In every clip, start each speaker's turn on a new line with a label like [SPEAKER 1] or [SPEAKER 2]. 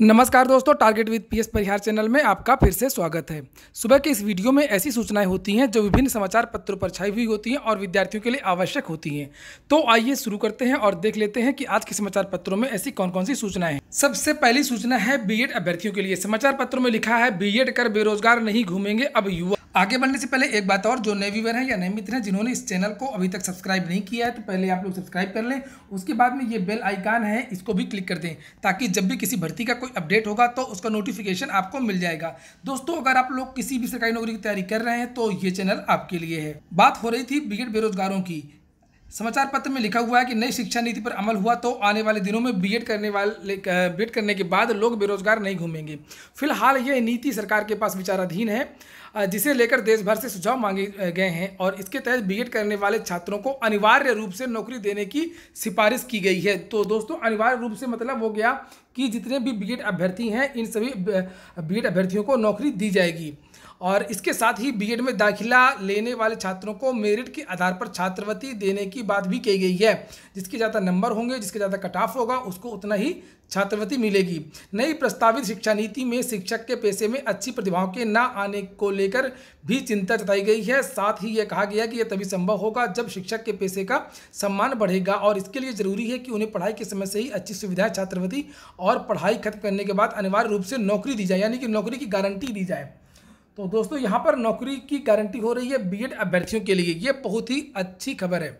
[SPEAKER 1] नमस्कार दोस्तों target with PS Parihar channel में आपका फिर से स्वागत है सुबह के इस वीडियो में ऐसी सूचनाएं होती हैं जो विभिन्न समाचार पत्रों पर छाई हुई होती हैं और विद्यार्थियों के लिए आवश्यक होती हैं तो आइए शुरू करते हैं और देख लेते हैं कि आज के समाचार पत्रों में ऐसी कौन कौन सी सूचनाएं हैं सबसे पहली सूचना है बी अभ्यर्थियों के लिए समाचार पत्रों में लिखा है बी कर बेरोजगार नहीं घूमेंगे अब युवा आगे बढ़ने से पहले एक बात और जो नए व्यूवर हैं या नए मित्र हैं जिन्होंने इस चैनल को अभी तक सब्सक्राइब नहीं किया है तो पहले आप लोग सब्सक्राइब कर लें उसके बाद में ये बेल आइकान है इसको भी क्लिक कर दें ताकि जब भी किसी भर्ती का कोई अपडेट होगा तो उसका नोटिफिकेशन आपको मिल जाएगा दोस्तों अगर आप लोग किसी भी सरकारी नौकरी की तैयारी कर रहे हैं तो ये चैनल आपके लिए है बात हो रही थी ब्रिगेड बेरोजगारों की समाचार पत्र में लिखा हुआ है कि नई शिक्षा नीति पर अमल हुआ तो आने वाले दिनों में बीएड करने वाले बीएड करने के बाद लोग बेरोजगार नहीं घूमेंगे फिलहाल यह नीति सरकार के पास विचाराधीन है जिसे लेकर देश भर से सुझाव मांगे गए हैं और इसके तहत बीएड करने वाले छात्रों को अनिवार्य रूप से नौकरी देने की सिफारिश की गई है तो दोस्तों अनिवार्य रूप से मतलब हो गया कि जितने भी बीएड अभ्यर्थी हैं इन सभी बीएड अभ्यर्थियों को नौकरी दी जाएगी और इसके साथ ही बीएड में दाखिला लेने वाले छात्रों को मेरिट के आधार पर छात्रवृत्ति देने की बात भी कही गई है जिसके ज़्यादा नंबर होंगे जिसके ज़्यादा कट ऑफ होगा उसको उतना ही छात्रवृत्ति मिलेगी नई प्रस्तावित शिक्षा नीति में शिक्षक के पैसे में अच्छी प्रतिभाओं के न आने को लेकर भी चिंता जताई गई है साथ ही यह कहा गया कि यह तभी संभव होगा जब शिक्षक के पैसे का सम्मान बढ़ेगा और इसके लिए जरूरी है कि उन्हें पढ़ाई के समय से ही अच्छी सुविधाएं छात्रवृत्ति और पढ़ाई खत्म करने के बाद अनिवार्य रूप से नौकरी दी जाए यानी कि नौकरी की गारंटी दी जाए तो दोस्तों यहाँ पर नौकरी की गारंटी हो रही है बीएड अभ्यर्थियों के लिए ये बहुत ही अच्छी खबर है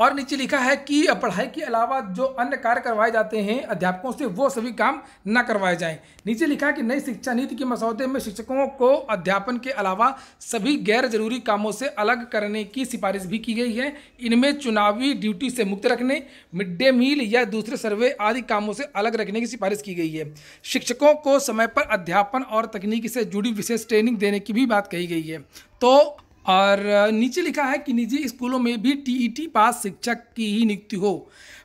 [SPEAKER 1] और नीचे लिखा है कि पढ़ाई के अलावा जो अन्य कार्य करवाए जाते हैं अध्यापकों से वो सभी काम न करवाए जाएं नीचे लिखा है कि नई शिक्षा नीति के मसौदे में शिक्षकों को अध्यापन के अलावा सभी गैर जरूरी कामों से अलग करने की सिफारिश भी की गई है इनमें चुनावी ड्यूटी से मुक्त रखने मिड डे मील या दूसरे सर्वे आदि कामों से अलग रखने की सिफारिश की गई है शिक्षकों को समय पर अध्यापन और तकनीकी से जुड़ी विशेष ट्रेनिंग देने की भी बात कही गई है तो और नीचे लिखा है कि निजी स्कूलों में भी टीईटी e पास शिक्षक की ही नियुक्ति हो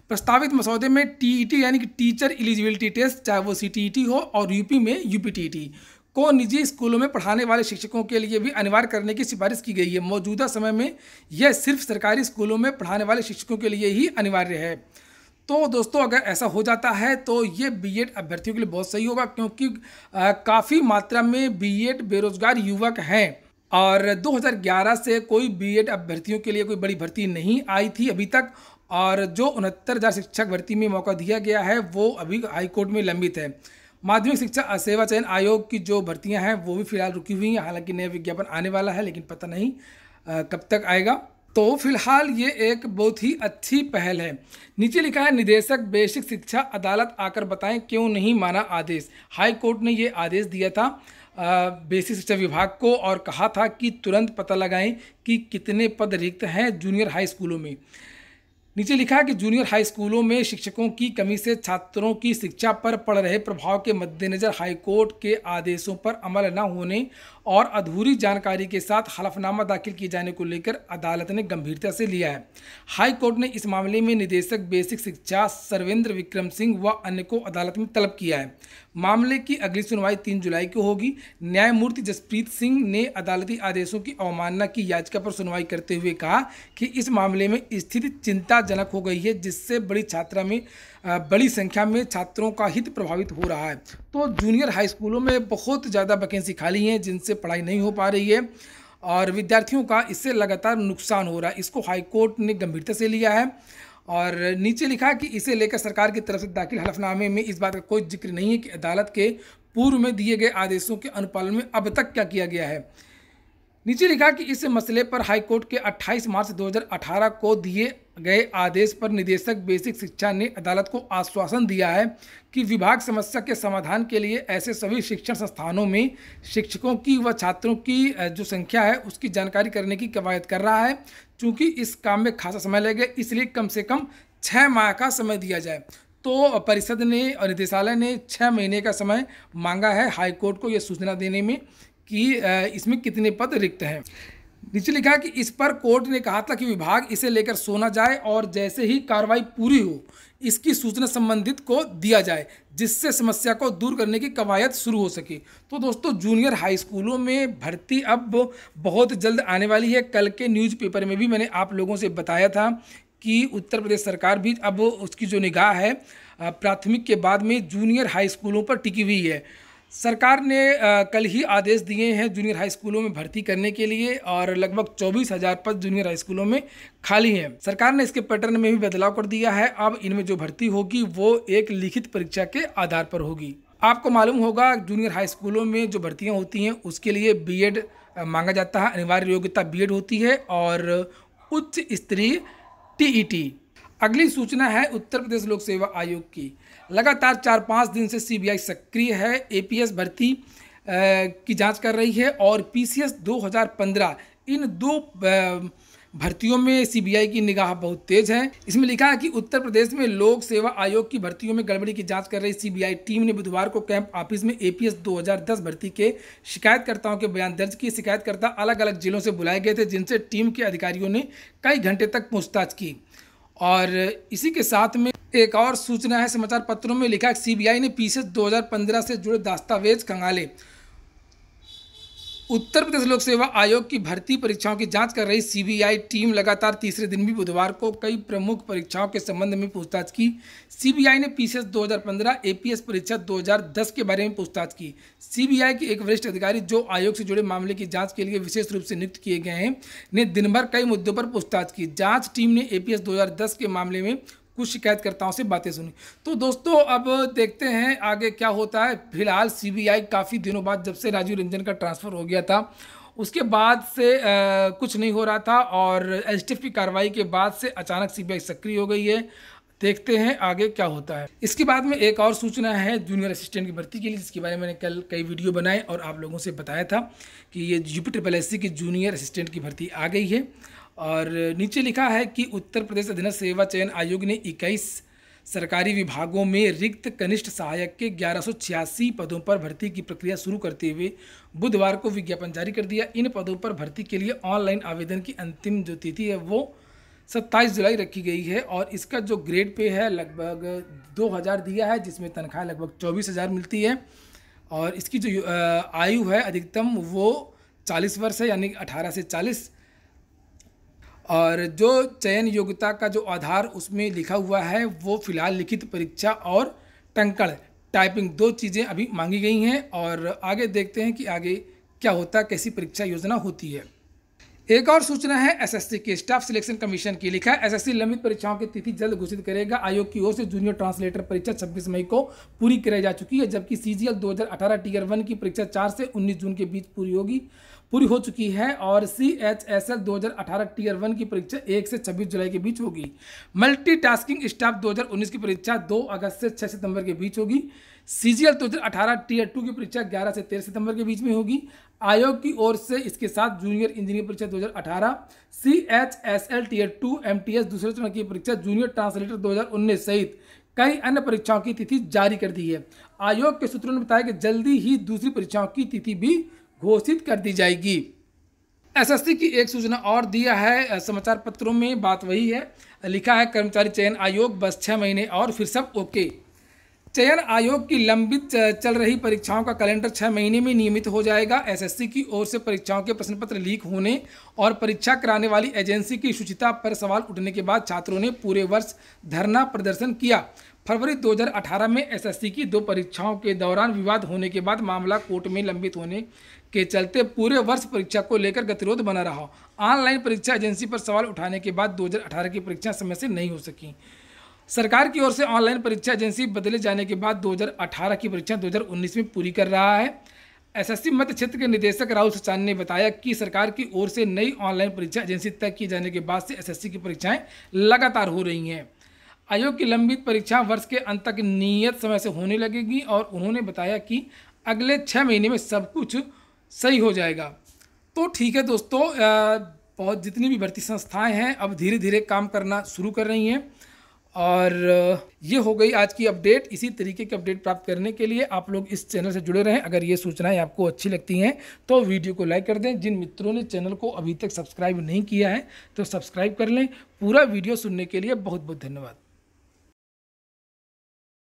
[SPEAKER 1] प्रस्तावित मसौदे में टीईटी e यानी कि टीचर एलिजिबिलिटी टेस्ट चाहे वो सीटीईटी e हो और यूपी में यूपीटीईटी को निजी स्कूलों में पढ़ाने वाले शिक्षकों के लिए भी अनिवार्य करने की सिफारिश की गई है मौजूदा समय में यह सिर्फ सरकारी स्कूलों में पढ़ाने वाले शिक्षकों के लिए ही अनिवार्य है तो दोस्तों अगर ऐसा हो जाता है तो ये बीएड अभ्यर्थियों के लिए बहुत सही होगा क्योंकि काफ़ी मात्रा में बीएड बेरोजगार युवक हैं और 2011 से कोई बीएड अभ्यर्थियों के लिए कोई बड़ी भर्ती नहीं आई थी अभी तक और जो उनहत्तर हज़ार शिक्षक भर्ती में मौका दिया गया है वो अभी हाईकोर्ट में लंबित है माध्यमिक शिक्षा सेवा चयन आयोग की जो भर्तियां हैं वो भी फिलहाल रुकी हुई हैं हालांकि नया विज्ञापन आने वाला है लेकिन पता नहीं आ, कब तक आएगा तो फिलहाल ये एक बहुत ही अच्छी पहल है नीचे लिखा है निदेशक बेसिक शिक्षा अदालत आकर बताएं क्यों नहीं माना आदेश हाई कोर्ट ने ये आदेश दिया था बेसिक शिक्षा विभाग को और कहा था कि तुरंत पता लगाएं कि कितने पद रिक्त हैं जूनियर हाई स्कूलों में नीचे लिखा कि जूनियर हाई स्कूलों में शिक्षकों की कमी से छात्रों की शिक्षा पर पड़ रहे प्रभाव के मद्देनज़र हाईकोर्ट के आदेशों पर अमल न होने और अधूरी जानकारी के साथ हलफनामा दाखिल किए जाने को लेकर अदालत ने गंभीरता से लिया है हाई कोर्ट ने इस मामले में निदेशक बेसिक शिक्षा सर्वेंद्र विक्रम सिंह व अन्य को अदालत में तलब किया है मामले की अगली सुनवाई तीन जुलाई को होगी न्यायमूर्ति जसप्रीत सिंह ने अदालती आदेशों की अवमानना की याचिका पर सुनवाई करते हुए कहा कि इस मामले में स्थिति चिंताजनक हो गई है जिससे बड़ी छात्रा में बड़ी संख्या में छात्रों का हित प्रभावित हो रहा है तो जूनियर हाई स्कूलों में बहुत ज़्यादा वैकेंसी खाली हैं जिनसे पढ़ाई नहीं हो पा रही है और विद्यार्थियों का इससे लगातार नुकसान हो रहा है इसको हाईकोर्ट ने गंभीरता से लिया है और नीचे लिखा कि इसे लेकर सरकार की तरफ से दाखिल हलफनामे में इस बात का कोई जिक्र नहीं है कि अदालत के पूर्व में दिए गए आदेशों के अनुपालन में अब तक क्या किया गया है नीचे लिखा कि इस मसले पर हाईकोर्ट के 28 मार्च 2018 को दिए गए आदेश पर निदेशक बेसिक शिक्षा ने अदालत को आश्वासन दिया है कि विभाग समस्या के समाधान के लिए ऐसे सभी शिक्षण संस्थानों में शिक्षकों की व छात्रों की जो संख्या है उसकी जानकारी करने की कवायद कर रहा है चूँकि इस काम में खासा समय लगेगा इसलिए कम से कम छः माह का समय दिया जाए तो परिषद ने और निदेशालय ने छः महीने का समय मांगा है हाईकोर्ट को यह सूचना देने में कि इसमें कितने पद रिक्त हैं नीचे लिखा है कि इस पर कोर्ट ने कहा था कि विभाग इसे लेकर सोना जाए और जैसे ही कार्रवाई पूरी हो इसकी सूचना संबंधित को दिया जाए जिससे समस्या को दूर करने की कवायद शुरू हो सके तो दोस्तों जूनियर हाई स्कूलों में भर्ती अब बहुत जल्द आने वाली है कल के न्यूज़पेपर में भी मैंने आप लोगों से बताया था कि उत्तर प्रदेश सरकार भी अब उसकी जो निगाह है प्राथमिक के बाद में जूनियर हाई स्कूलों पर टिकी हुई है सरकार ने कल ही आदेश दिए हैं जूनियर हाई स्कूलों में भर्ती करने के लिए और लगभग चौबीस हज़ार पद जूनियर हाई स्कूलों में खाली हैं सरकार ने इसके पैटर्न में भी बदलाव कर दिया है अब इनमें जो भर्ती होगी वो एक लिखित परीक्षा के आधार पर होगी आपको मालूम होगा जूनियर हाई स्कूलों में जो भर्तियाँ होती हैं उसके लिए बी मांगा जाता है अनिवार्य योग्यता बी होती है और उच्च स्तरीय टी अगली सूचना है उत्तर प्रदेश लोक सेवा आयोग की लगातार चार पाँच दिन से सीबीआई सक्रिय है एपीएस भर्ती की जांच कर रही है और पीसीएस 2015 इन दो भर्तियों में सीबीआई की निगाह बहुत तेज है इसमें लिखा है कि उत्तर प्रदेश में लोक सेवा आयोग की भर्तियों में गड़बड़ी की जांच कर रही सीबीआई टीम ने बुधवार को कैंप ऑफिस में एपीएस 2010 भर्ती के शिकायतकर्ताओं के बयान दर्ज किए शिकायतकर्ता अलग अलग जिलों से बुलाए गए थे जिनसे टीम के अधिकारियों ने कई घंटे तक पूछताछ की और इसी के साथ में एक और सूचना है समाचार पत्रों में लिखा है सीबीआई ने पीछे 2015 से जुड़े दस्तावेज खंगाले उत्तर प्रदेश लोक सेवा आयोग की भर्ती परीक्षाओं की जांच कर रही सीबीआई टीम लगातार तीसरे दिन भी बुधवार को कई प्रमुख परीक्षाओं के संबंध में पूछताछ की सीबीआई ने पीसीएस 2015 एपीएस परीक्षा 2010 के बारे में पूछताछ की सीबीआई के एक वरिष्ठ अधिकारी जो आयोग से जुड़े मामले की जाँच के लिए विशेष रूप से नियुक्त किए गए हैं ने दिनभर कई मुद्दों पर पूछताछ की जाँच टीम ने ए पी के मामले में कुछ शिकायतकर्ताओं से बातें सुनी तो दोस्तों अब देखते हैं आगे क्या होता है फिलहाल सीबीआई काफ़ी दिनों बाद जब से राजीव रंजन का ट्रांसफ़र हो गया था उसके बाद से आ, कुछ नहीं हो रहा था और एस की कार्रवाई के बाद से अचानक सीबीआई सक्रिय हो गई है देखते हैं आगे क्या होता है इसके बाद में एक और सूचना है जूनियर असिस्टेंट की भर्ती के लिए जिसके बारे में मैंने कल कई वीडियो बनाए और आप लोगों से बताया था कि ये यूपी ट्रिपल एस की जूनियर असिस्टेंट की भर्ती आ गई है और नीचे लिखा है कि उत्तर प्रदेश अधीन सेवा चयन आयोग ने 21 सरकारी विभागों में रिक्त कनिष्ठ सहायक के ग्यारह पदों पर भर्ती की प्रक्रिया शुरू करते हुए बुधवार को विज्ञापन जारी कर दिया इन पदों पर भर्ती के लिए ऑनलाइन आवेदन की अंतिम जो तिथि है वो 27 जुलाई रखी गई है और इसका जो ग्रेड पे है लगभग 2000 दिया है जिसमें तनख्वाह लगभग 24000 मिलती है और इसकी जो आयु है अधिकतम वो 40 वर्ष है यानी 18 से चालीस और जो चयन योग्यता का जो आधार उसमें लिखा हुआ है वो फिलहाल लिखित परीक्षा और टंकड़ टाइपिंग दो चीज़ें अभी मांगी गई हैं और आगे देखते हैं कि आगे क्या होता है कैसी परीक्षा योजना होती है एक और सूचना है एसएससी के स्टाफ सिलेक्शन कमीशन की लिखा है एसएससी लंबित परीक्षाओं की तिथि जल्द घोषित करेगा आयोग की ओर से जूनियर ट्रांसलेटर परीक्षा 26 मई को पूरी कराई जा चुकी है जबकि सीजीएल 2018 टीयर वन की परीक्षा 4 से 19 जून के बीच पूरी होगी पूरी हो चुकी है और सी एच एस एल दो हज़ार अठारह टीयर वन की परीक्षा एक से छब्बीस जुलाई के बीच होगी मल्टीटास्किंग स्टाफ दो हज़ार उन्नीस की परीक्षा दो अगस्त से छः सितंबर के बीच होगी सी जी एल दो हज़ार अठारह टीयर टू की परीक्षा ग्यारह से तेरह सितंबर के बीच में होगी आयोग की ओर से इसके साथ जूनियर इंजीनियर परीक्षा दो हज़ार अठारह C H S L tier two M T S दूसरे चरण की परीक्षा जूनियर ट्रांसलेटर दो हज़ार उन्नीस सहित कई अन्य परीक्षाओं की तिथि जारी कर दी है आयोग के सूत्रों ने बताया कि जल्दी ही दूसरी परीक्षाओं की तिथि भी घोषित कर दी जाएगी एसएससी की एक सूचना और दिया है समाचार पत्रों में बात वही है लिखा है कर्मचारी चयन आयोग बस छः महीने और फिर सब ओके चयन आयोग की लंबित चल रही परीक्षाओं का कैलेंडर छः महीने में नियमित हो जाएगा एसएससी की ओर से परीक्षाओं के प्रश्न पत्र लीक होने और परीक्षा कराने वाली एजेंसी की शुचिता पर सवाल उठने के बाद छात्रों ने पूरे वर्ष धरना प्रदर्शन किया फरवरी 2018 में एसएससी की दो परीक्षाओं के दौरान विवाद होने के बाद मामला कोर्ट में लंबित होने के चलते पूरे वर्ष परीक्षा को लेकर गतिरोध बना रहा ऑनलाइन परीक्षा एजेंसी पर सवाल उठाने के बाद 2018 की परीक्षा समय से नहीं हो सकी सरकार की ओर से ऑनलाइन परीक्षा एजेंसी बदले जाने के बाद 2018 की परीक्षा 2019 में पूरी कर रहा है एसएससी मध्य क्षेत्र के निदेशक राहुल सचान ने बताया कि सरकार की ओर से नई ऑनलाइन परीक्षा एजेंसी तय किए जाने के बाद से एसएससी की परीक्षाएं लगातार हो रही हैं आयोग की लंबित परीक्षा वर्ष के अंत तक नियत समय से होने लगेगी और उन्होंने बताया कि अगले छः महीने में सब कुछ सही हो जाएगा तो ठीक है दोस्तों बहुत जितनी भी भर्ती संस्थाएं हैं अब धीरे धीरे काम करना शुरू कर रही हैं और ये हो गई आज की अपडेट इसी तरीके की अपडेट प्राप्त करने के लिए आप लोग इस चैनल से जुड़े रहें अगर ये सूचनाएं आपको अच्छी लगती हैं तो वीडियो को लाइक कर दें जिन मित्रों ने चैनल को अभी तक सब्सक्राइब नहीं किया है तो सब्सक्राइब कर लें पूरा वीडियो सुनने के लिए बहुत बहुत धन्यवाद